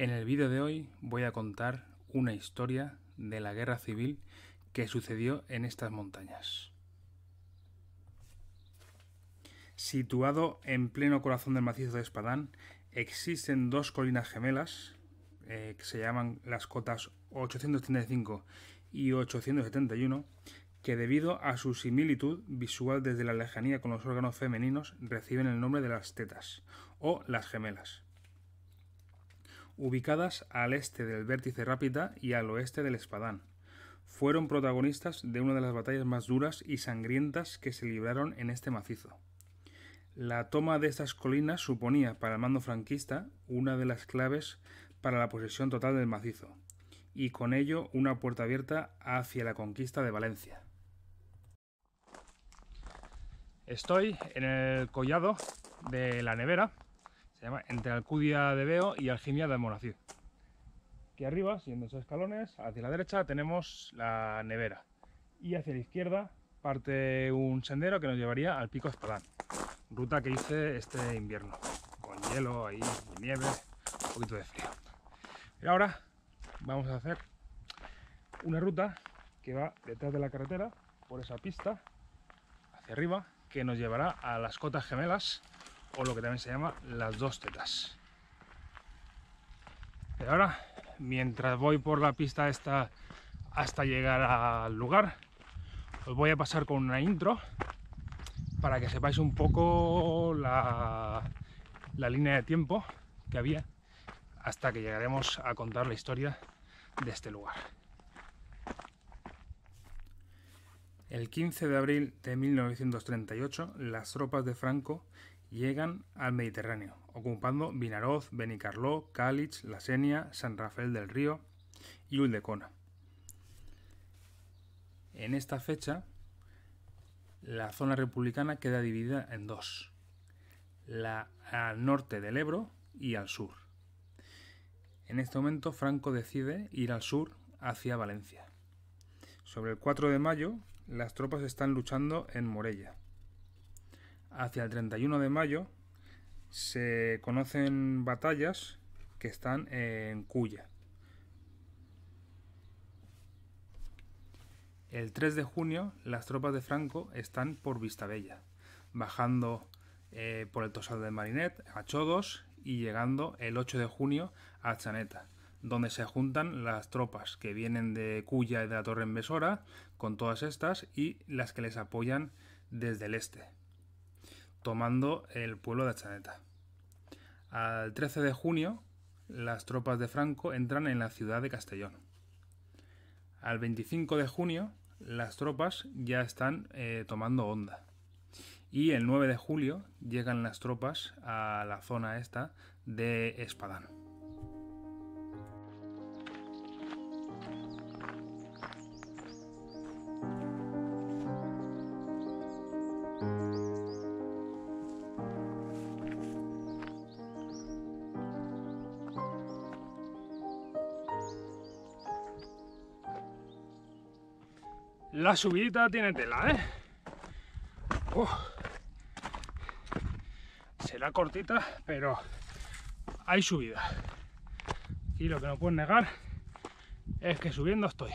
En el vídeo de hoy voy a contar una historia de la guerra civil que sucedió en estas montañas. Situado en pleno corazón del macizo de Espadán, existen dos colinas gemelas eh, que se llaman las cotas 835 y 871 que debido a su similitud visual desde la lejanía con los órganos femeninos reciben el nombre de las tetas o las gemelas ubicadas al este del vértice Rápida y al oeste del Espadán. Fueron protagonistas de una de las batallas más duras y sangrientas que se libraron en este macizo. La toma de estas colinas suponía para el mando franquista una de las claves para la posesión total del macizo, y con ello una puerta abierta hacia la conquista de Valencia. Estoy en el collado de la nevera se llama entre Alcudia de Veo y Aljimia de Almonacid. Aquí arriba, siguiendo esos escalones, hacia la derecha tenemos la nevera. Y hacia la izquierda parte un sendero que nos llevaría al Pico Espadán. Ruta que hice este invierno. Con hielo ahí, nieve, un poquito de frío. Y ahora vamos a hacer una ruta que va detrás de la carretera, por esa pista, hacia arriba, que nos llevará a las Cotas Gemelas, o lo que también se llama las dos tetas. Y ahora, mientras voy por la pista esta hasta llegar al lugar, os voy a pasar con una intro para que sepáis un poco la, la línea de tiempo que había hasta que llegaremos a contar la historia de este lugar. El 15 de abril de 1938, las tropas de Franco llegan al Mediterráneo, ocupando Vinaroz, Benicarló, Calich, La San Rafael del Río y Uldecona. En esta fecha, la zona republicana queda dividida en dos, la al norte del Ebro y al sur. En este momento Franco decide ir al sur hacia Valencia. Sobre el 4 de mayo, las tropas están luchando en Morella hacia el 31 de mayo se conocen batallas que están en Cuya. El 3 de junio las tropas de Franco están por Vistabella, bajando eh, por el Tosal de Marinet a Chodos y llegando el 8 de junio a Chaneta, donde se juntan las tropas que vienen de Cuya y de la Torre Embesora con todas estas y las que les apoyan desde el este tomando el pueblo de Achaneta. Al 13 de junio, las tropas de Franco entran en la ciudad de Castellón. Al 25 de junio, las tropas ya están eh, tomando onda. Y el 9 de julio llegan las tropas a la zona esta de Espadán. la subida tiene tela, ¿eh? Será cortita, pero hay subida. Y lo que no puedo negar es que subiendo estoy.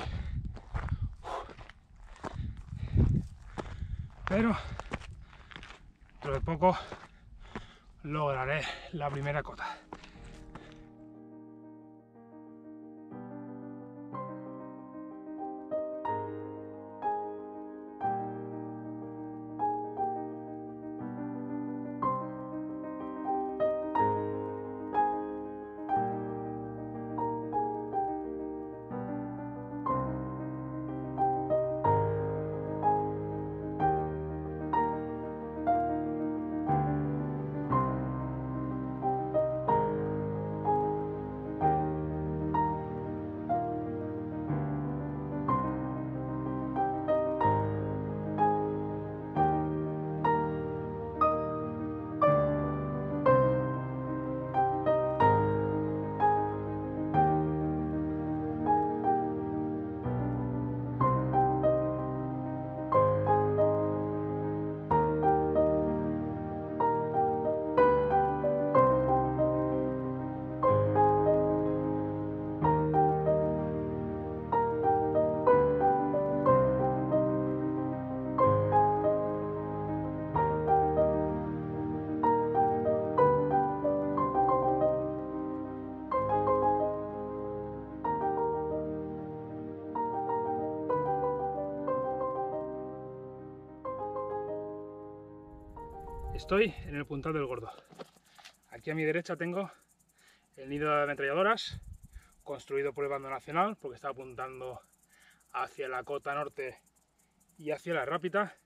Pero dentro de poco lograré la primera cota. Estoy en el puntal del gordo. Aquí a mi derecha tengo el nido de ametralladoras, construido por el bando nacional, porque está apuntando hacia la cota norte y hacia la Rápida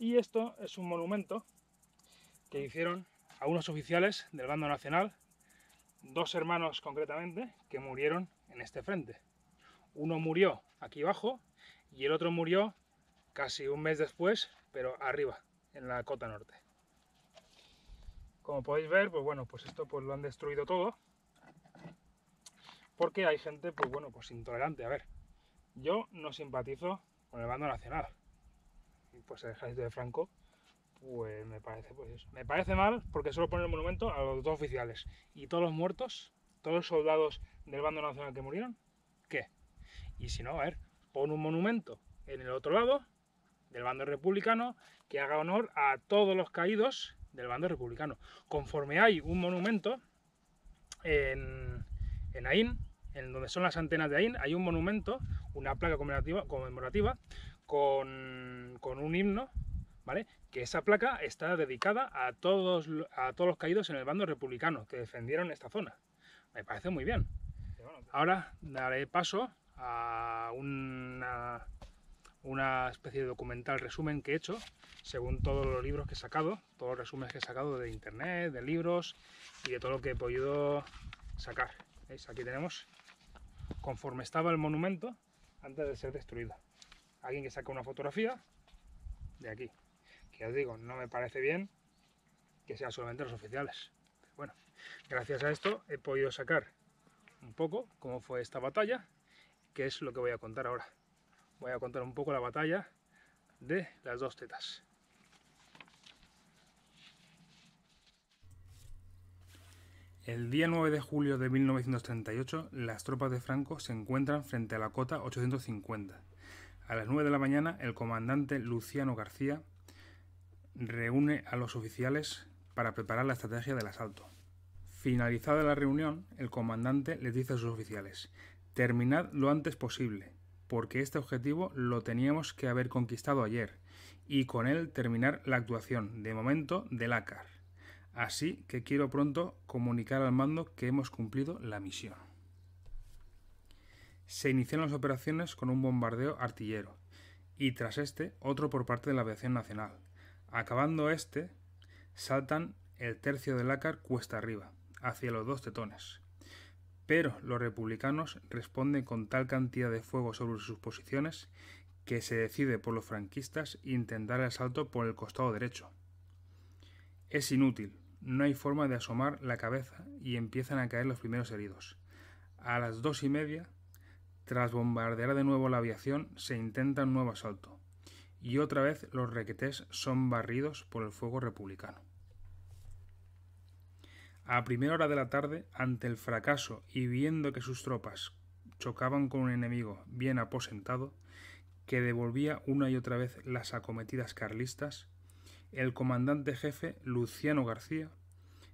Y esto es un monumento que hicieron a unos oficiales del bando nacional, dos hermanos concretamente, que murieron en este frente. Uno murió aquí abajo y el otro murió casi un mes después, pero arriba, en la cota norte. Como podéis ver, pues bueno, pues esto pues lo han destruido todo. Porque hay gente, pues bueno, pues intolerante. A ver, yo no simpatizo con el bando nacional. Y pues el ejército de Franco, pues me parece, pues Me parece mal porque solo pone el monumento a los dos oficiales. Y todos los muertos, todos los soldados del bando nacional que murieron, ¿qué? Y si no, a ver, pon un monumento en el otro lado del bando republicano que haga honor a todos los caídos del bando republicano. Conforme hay un monumento en, Ain, en donde son las antenas de Ain, hay un monumento, una placa conmemorativa, con, con, un himno, ¿vale? Que esa placa está dedicada a todos, a todos los caídos en el bando republicano que defendieron esta zona. Me parece muy bien. Ahora daré paso a una una especie de documental resumen que he hecho, según todos los libros que he sacado, todos los resúmenes que he sacado de internet, de libros y de todo lo que he podido sacar. Aquí tenemos conforme estaba el monumento antes de ser destruido. Alguien que saca una fotografía de aquí. Que os digo, no me parece bien que sean solamente los oficiales. bueno, gracias a esto he podido sacar un poco cómo fue esta batalla, que es lo que voy a contar ahora voy a contar un poco la batalla de las dos tetas. El día 9 de julio de 1938, las tropas de Franco se encuentran frente a la cota 850. A las 9 de la mañana, el comandante Luciano García reúne a los oficiales para preparar la estrategia del asalto. Finalizada la reunión, el comandante les dice a sus oficiales, terminad lo antes posible, porque este objetivo lo teníamos que haber conquistado ayer y con él terminar la actuación, de momento, del Lácar. Así que quiero pronto comunicar al mando que hemos cumplido la misión. Se inician las operaciones con un bombardeo artillero y tras este otro por parte de la Aviación Nacional. Acabando este, saltan el tercio del Lácar cuesta arriba, hacia los dos tetones. Pero los republicanos responden con tal cantidad de fuego sobre sus posiciones que se decide por los franquistas intentar el asalto por el costado derecho. Es inútil, no hay forma de asomar la cabeza y empiezan a caer los primeros heridos. A las dos y media, tras bombardear de nuevo la aviación, se intenta un nuevo asalto, y otra vez los requetés son barridos por el fuego republicano a primera hora de la tarde, ante el fracaso y viendo que sus tropas chocaban con un enemigo bien aposentado, que devolvía una y otra vez las acometidas carlistas, el comandante jefe Luciano García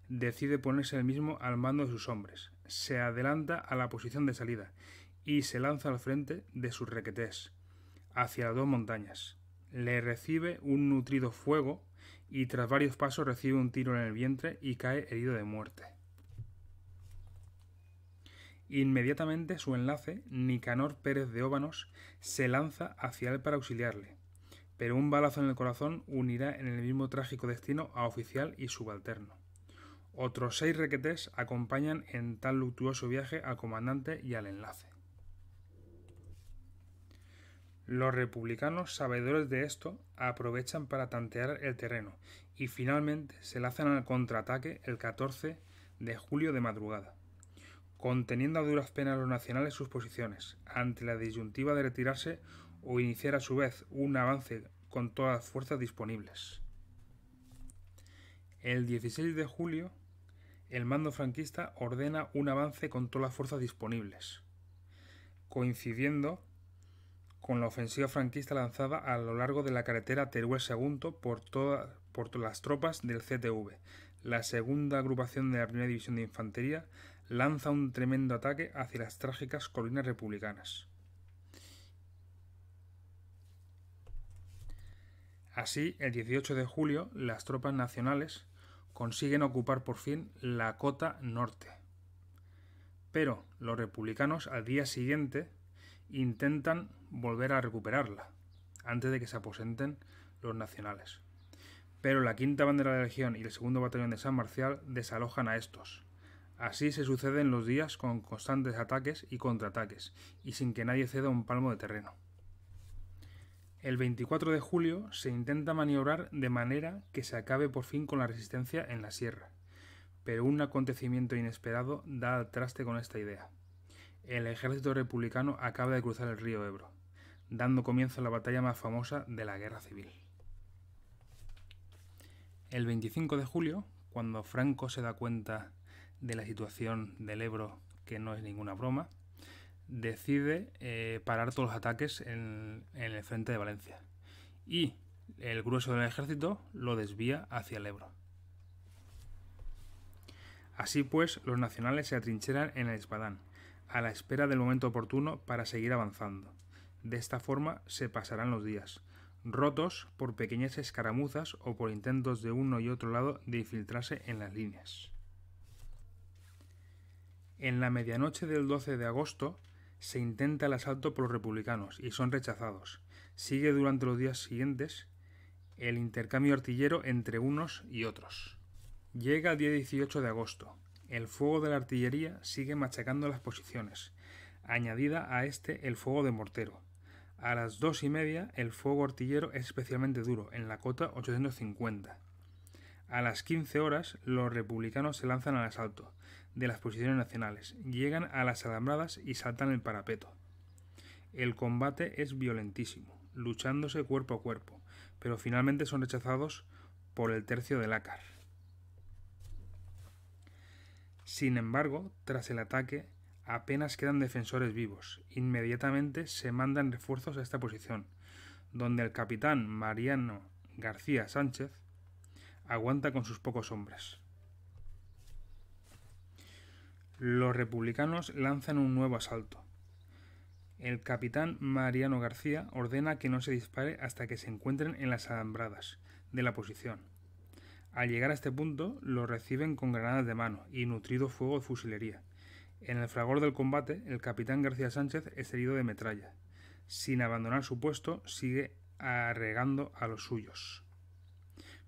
decide ponerse el mismo al mando de sus hombres, se adelanta a la posición de salida y se lanza al frente de sus requetés, hacia las dos montañas. Le recibe un nutrido fuego y tras varios pasos recibe un tiro en el vientre y cae herido de muerte. Inmediatamente su enlace, Nicanor Pérez de Óbanos, se lanza hacia él para auxiliarle, pero un balazo en el corazón unirá en el mismo trágico destino a oficial y subalterno. Otros seis requetés acompañan en tan luctuoso viaje al comandante y al enlace. Los republicanos, sabedores de esto, aprovechan para tantear el terreno y finalmente se lanzan al contraataque el 14 de julio de madrugada, conteniendo a duras penas los nacionales sus posiciones, ante la disyuntiva de retirarse o iniciar a su vez un avance con todas las fuerzas disponibles. El 16 de julio, el mando franquista ordena un avance con todas las fuerzas disponibles, coincidiendo con la ofensiva franquista lanzada a lo largo de la carretera Teruel Segundo... por, todas por las tropas del CTV. La segunda agrupación de la primera división de infantería lanza un tremendo ataque hacia las trágicas colinas republicanas. Así, el 18 de julio, las tropas nacionales consiguen ocupar por fin la cota norte. Pero los republicanos al día siguiente intentan volver a recuperarla, antes de que se aposenten los nacionales. Pero la quinta bandera de la Legión y el segundo batallón de San Marcial desalojan a estos. Así se suceden los días con constantes ataques y contraataques, y sin que nadie ceda un palmo de terreno. El 24 de julio se intenta maniobrar de manera que se acabe por fin con la resistencia en la sierra, pero un acontecimiento inesperado da traste con esta idea el ejército republicano acaba de cruzar el río Ebro, dando comienzo a la batalla más famosa de la Guerra Civil. El 25 de julio, cuando Franco se da cuenta de la situación del Ebro, que no es ninguna broma, decide eh, parar todos los ataques en, en el frente de Valencia y el grueso del ejército lo desvía hacia el Ebro. Así pues, los nacionales se atrincheran en el Espadán, a la espera del momento oportuno para seguir avanzando. De esta forma se pasarán los días, rotos por pequeñas escaramuzas o por intentos de uno y otro lado de infiltrarse en las líneas. En la medianoche del 12 de agosto se intenta el asalto por los republicanos y son rechazados. Sigue durante los días siguientes el intercambio artillero entre unos y otros. Llega el día 18 de agosto. El fuego de la artillería sigue machacando las posiciones, añadida a este el fuego de mortero. A las dos y media el fuego artillero es especialmente duro, en la cota 850. A las 15 horas los republicanos se lanzan al asalto de las posiciones nacionales, llegan a las alambradas y saltan el parapeto. El combate es violentísimo, luchándose cuerpo a cuerpo, pero finalmente son rechazados por el tercio de Lácar. Sin embargo, tras el ataque, apenas quedan defensores vivos. Inmediatamente se mandan refuerzos a esta posición, donde el capitán Mariano García Sánchez aguanta con sus pocos hombres. Los republicanos lanzan un nuevo asalto. El capitán Mariano García ordena que no se dispare hasta que se encuentren en las alambradas de la posición al llegar a este punto, lo reciben con granadas de mano y nutrido fuego de fusilería. En el fragor del combate, el capitán García Sánchez es herido de metralla. Sin abandonar su puesto, sigue arregando a los suyos.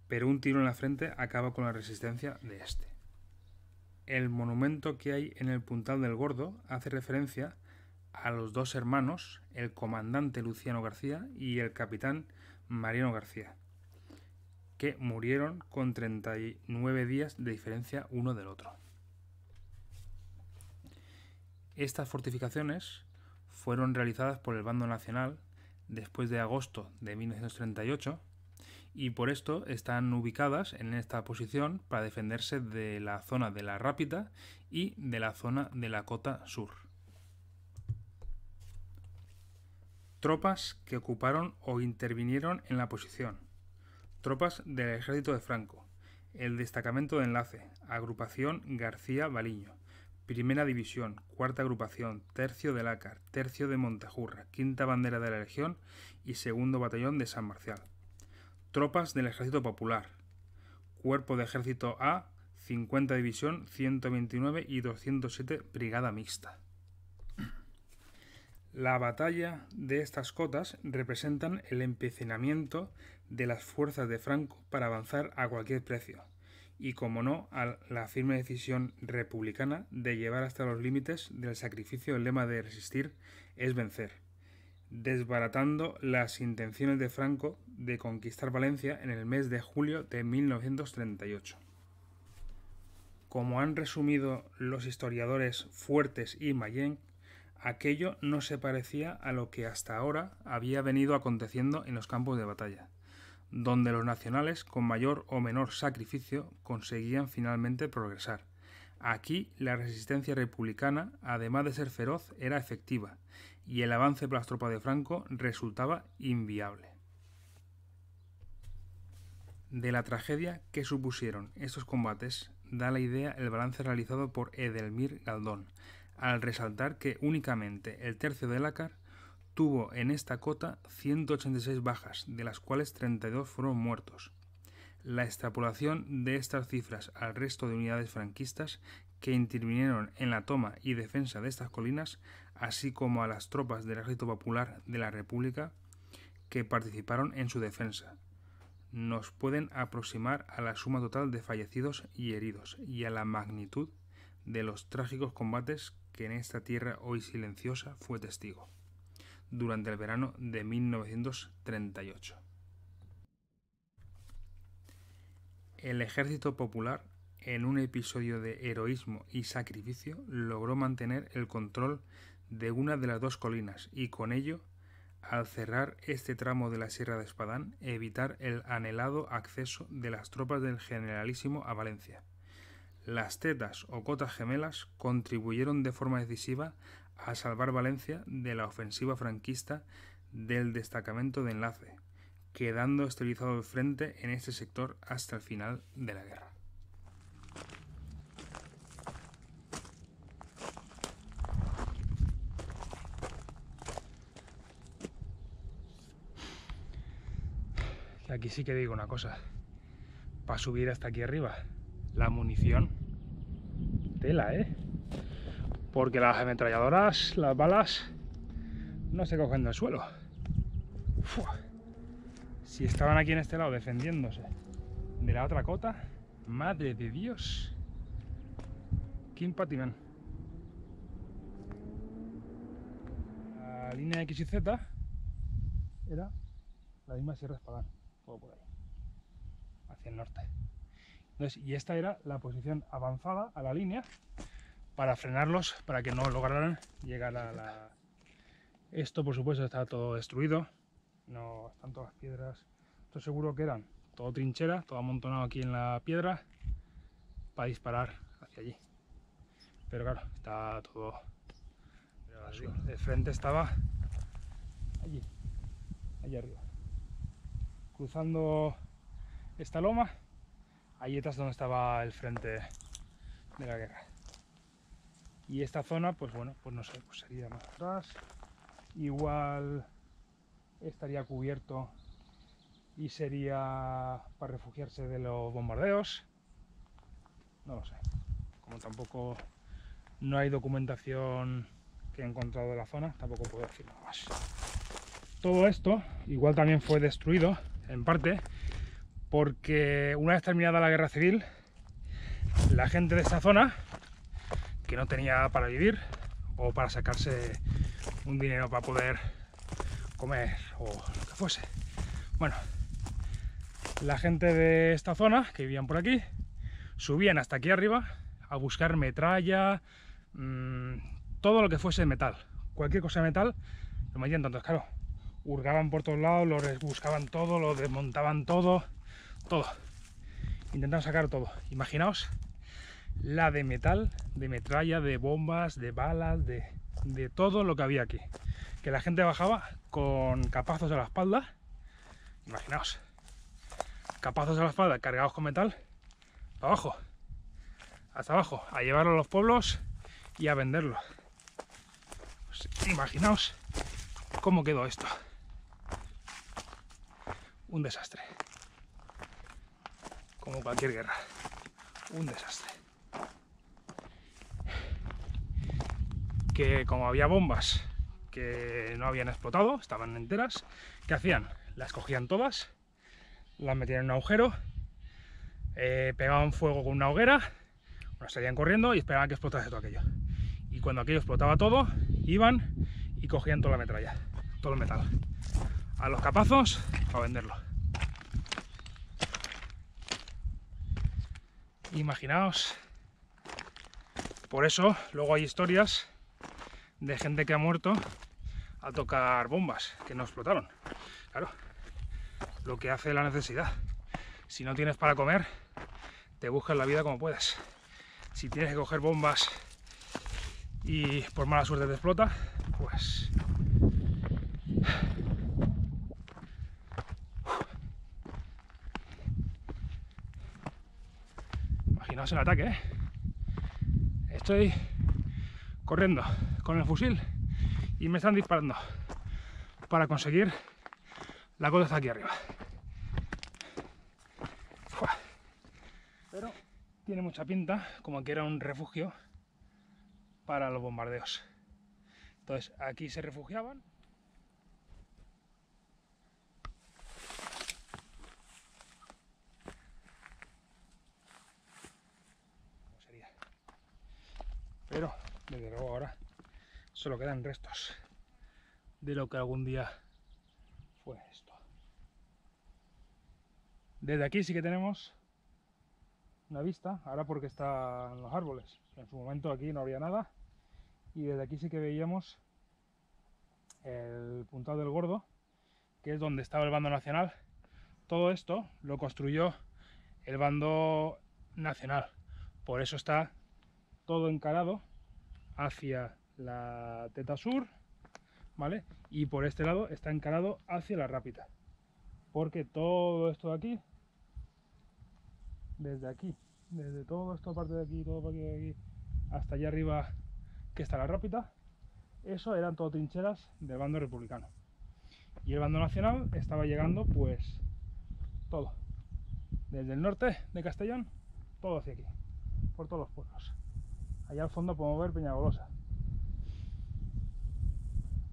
Pero un tiro en la frente acaba con la resistencia de este. El monumento que hay en el Puntal del Gordo hace referencia a los dos hermanos, el comandante Luciano García y el capitán Mariano García que murieron con 39 días de diferencia uno del otro. Estas fortificaciones fueron realizadas por el bando nacional después de agosto de 1938 y por esto están ubicadas en esta posición para defenderse de la zona de la Rápida y de la zona de la Cota Sur. Tropas que ocuparon o intervinieron en la posición tropas del ejército de Franco, el destacamento de enlace, agrupación García Baliño, primera división, cuarta agrupación, tercio de Lácar, tercio de Montejurra, quinta bandera de la Legión y segundo batallón de San Marcial. Tropas del ejército popular, cuerpo de ejército A, 50 división, 129 y 207 brigada mixta. La batalla de estas cotas representan el empecinamiento de las fuerzas de Franco para avanzar a cualquier precio, y como no, a la firme decisión republicana de llevar hasta los límites del sacrificio el lema de resistir es vencer, desbaratando las intenciones de Franco de conquistar Valencia en el mes de julio de 1938. Como han resumido los historiadores Fuertes y Mayen, Aquello no se parecía a lo que hasta ahora había venido aconteciendo en los campos de batalla, donde los nacionales, con mayor o menor sacrificio, conseguían finalmente progresar. Aquí la resistencia republicana, además de ser feroz, era efectiva, y el avance por las tropas de Franco resultaba inviable. De la tragedia que supusieron estos combates da la idea el balance realizado por Edelmir Galdón al resaltar que únicamente el tercio de Lácar tuvo en esta cota 186 bajas, de las cuales 32 fueron muertos. La extrapolación de estas cifras al resto de unidades franquistas que intervinieron en la toma y defensa de estas colinas, así como a las tropas del Ejército Popular de la República que participaron en su defensa, nos pueden aproximar a la suma total de fallecidos y heridos y a la magnitud de los trágicos combates que en esta tierra hoy silenciosa fue testigo, durante el verano de 1938. El ejército popular, en un episodio de heroísmo y sacrificio, logró mantener el control de una de las dos colinas y con ello, al cerrar este tramo de la Sierra de Espadán, evitar el anhelado acceso de las tropas del generalísimo a Valencia las tetas o cotas gemelas contribuyeron de forma decisiva a salvar Valencia de la ofensiva franquista del destacamento de enlace, quedando estabilizado el frente en este sector hasta el final de la guerra. Y aquí sí que digo una cosa, para subir hasta aquí arriba la munición. Tela, ¿eh? Porque las ametralladoras, las balas, no se cogen del suelo. Si estaban aquí en este lado defendiéndose de la otra cota, madre de Dios, qué empatimán. La línea X y Z era la misma Sierra Espadán, por ahí, hacia el norte y esta era la posición avanzada a la línea para frenarlos, para que no lograran llegar a la... Esto, por supuesto, está todo destruido. No están todas las piedras. estoy seguro que eran todo trinchera, todo amontonado aquí en la piedra para disparar hacia allí. Pero claro, está todo... de frente estaba allí, allá arriba. Cruzando esta loma Ahí donde estaba el frente de la guerra. Y esta zona, pues bueno, pues no sé, pues sería más atrás. Igual estaría cubierto y sería para refugiarse de los bombardeos. No lo sé. Como tampoco no hay documentación que he encontrado de la zona, tampoco puedo decir nada más. Todo esto igual también fue destruido en parte porque una vez terminada la guerra civil, la gente de esta zona, que no tenía para vivir o para sacarse un dinero para poder comer o lo que fuese, bueno, la gente de esta zona que vivían por aquí subían hasta aquí arriba a buscar metralla, mm, todo lo que fuese metal, cualquier cosa de metal, lo metían tanto, claro, hurgaban por todos lados, lo buscaban todo, lo desmontaban todo, todo. Intentando sacar todo. Imaginaos la de metal, de metralla, de bombas, de balas, de, de todo lo que había aquí. Que la gente bajaba con capazos a la espalda. Imaginaos. Capazos a la espalda cargados con metal. abajo. Hasta abajo. A llevarlo a los pueblos y a venderlo. Pues, imaginaos cómo quedó esto. Un desastre como cualquier guerra. Un desastre. Que como había bombas que no habían explotado, estaban enteras, ¿qué hacían? Las cogían todas, las metían en un agujero, eh, pegaban fuego con una hoguera, bueno, salían corriendo y esperaban que explotase todo aquello. Y cuando aquello explotaba todo, iban y cogían toda la metralla, todo el metal. A los capazos para venderlo. Imaginaos. Por eso luego hay historias de gente que ha muerto a tocar bombas que no explotaron. Claro, lo que hace la necesidad. Si no tienes para comer, te buscas la vida como puedes, Si tienes que coger bombas y por mala suerte te explota, pues el ataque, ¿eh? Estoy corriendo con el fusil y me están disparando para conseguir la cosa aquí arriba. Pero tiene mucha pinta como que era un refugio para los bombardeos. Entonces aquí se refugiaban Desde luego ahora solo quedan restos de lo que algún día fue esto. Desde aquí sí que tenemos una vista, ahora porque están los árboles. En su momento aquí no había nada y desde aquí sí que veíamos el Puntal del Gordo, que es donde estaba el bando nacional. Todo esto lo construyó el bando nacional, por eso está todo encarado hacia la teta sur, ¿vale? Y por este lado está encarado hacia la rápida Porque todo esto de aquí, desde aquí, desde todo esto, parte de aquí, todo aquí, hasta allá arriba que está la rápida eso eran todo trincheras del bando republicano. Y el bando nacional estaba llegando, pues, todo. Desde el norte de Castellón, todo hacia aquí, por todos los pueblos. Allá al fondo podemos ver Peñagolosa.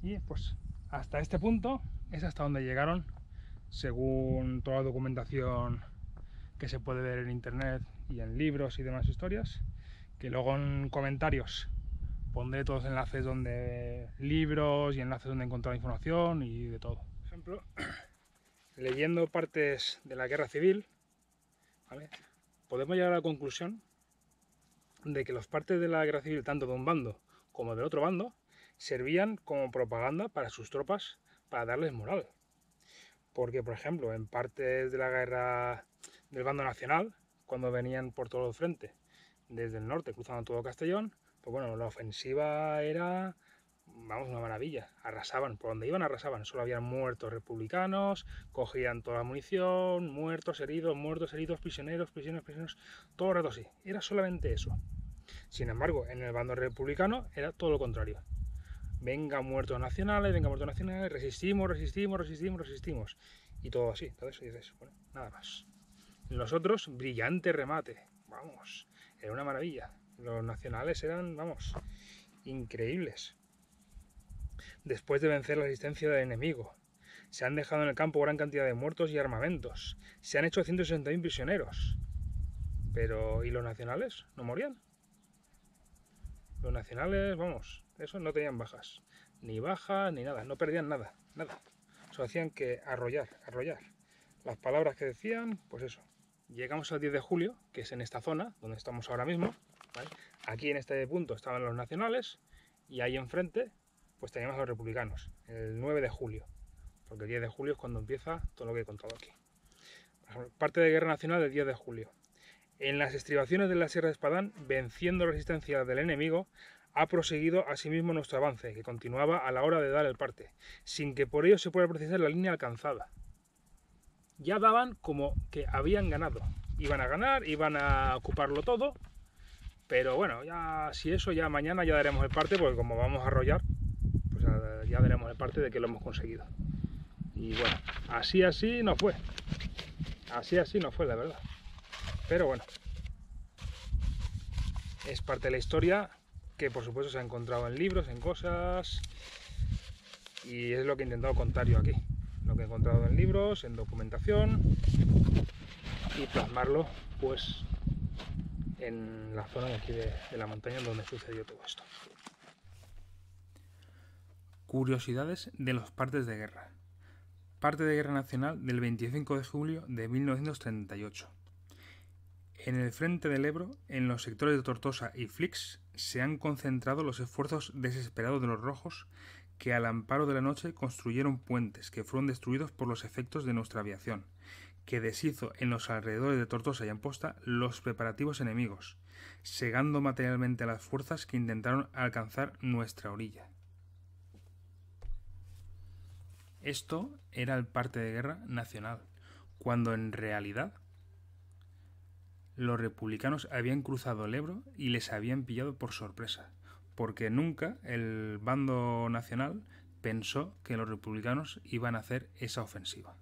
Y pues hasta este punto es hasta donde llegaron, según toda la documentación que se puede ver en internet y en libros y demás historias, que luego en comentarios pondré todos los enlaces donde libros y enlaces donde encontrar información y de todo. Por ejemplo, leyendo partes de la guerra civil, ¿vale? podemos llegar a la conclusión de que los partes de la guerra civil, tanto de un bando como del otro bando, servían como propaganda para sus tropas para darles moral. Porque, por ejemplo, en partes de la guerra del bando nacional, cuando venían por todo el frente, desde el norte, cruzando todo Castellón, pues bueno, la ofensiva era vamos, una maravilla. Arrasaban, por donde iban arrasaban. Solo habían muertos republicanos, cogían toda la munición, muertos, heridos, muertos, heridos, prisioneros, prisioneros, prisioneros. Todo el rato así. Era solamente eso. Sin embargo, en el bando republicano era todo lo contrario. Venga muertos nacionales, venga muertos nacionales, resistimos, resistimos, resistimos, resistimos. Y todo así. nada más. Nosotros, brillante remate. Vamos, era una maravilla. Los nacionales eran, vamos, increíbles después de vencer la resistencia del enemigo. Se han dejado en el campo gran cantidad de muertos y armamentos. Se han hecho 160.000 prisioneros. Pero, ¿y los nacionales? ¿No morían? Los nacionales, vamos, eso no tenían bajas. Ni bajas, ni nada. No perdían nada, nada. Solo hacían que arrollar, arrollar. Las palabras que decían, pues eso. Llegamos al 10 de julio, que es en esta zona, donde estamos ahora mismo. Aquí en este punto estaban los nacionales y ahí enfrente pues teníamos a los republicanos, el 9 de julio, porque el 10 de julio es cuando empieza todo lo que he contado aquí. Parte de Guerra Nacional del 10 de julio. En las estribaciones de la Sierra de Espadán, venciendo la resistencia del enemigo, ha proseguido asimismo nuestro avance, que continuaba a la hora de dar el parte, sin que por ello se pueda precisar la línea alcanzada. Ya daban como que habían ganado. Iban a ganar, iban a ocuparlo todo, pero bueno, ya si eso, ya mañana ya daremos el parte, porque como vamos a arrollar, pues ya veremos la parte de que lo hemos conseguido. Y bueno, así así no fue. Así así no fue, la verdad. Pero bueno, es parte de la historia que por supuesto se ha encontrado en libros, en cosas. Y es lo que he intentado contar yo aquí. Lo que he encontrado en libros, en documentación y plasmarlo pues en la zona de aquí de la montaña donde sucedió todo esto. Curiosidades de los partes de guerra. Parte de guerra nacional del 25 de julio de 1938. En el frente del Ebro, en los sectores de Tortosa y Flix, se han concentrado los esfuerzos desesperados de los rojos que al amparo de la noche construyeron puentes que fueron destruidos por los efectos de nuestra aviación, que deshizo en los alrededores de Tortosa y Amposta los preparativos enemigos, segando materialmente a las fuerzas que intentaron alcanzar nuestra orilla. Esto era el parte de guerra nacional, cuando en realidad los republicanos habían cruzado el Ebro y les habían pillado por sorpresa, porque nunca el bando nacional pensó que los republicanos iban a hacer esa ofensiva.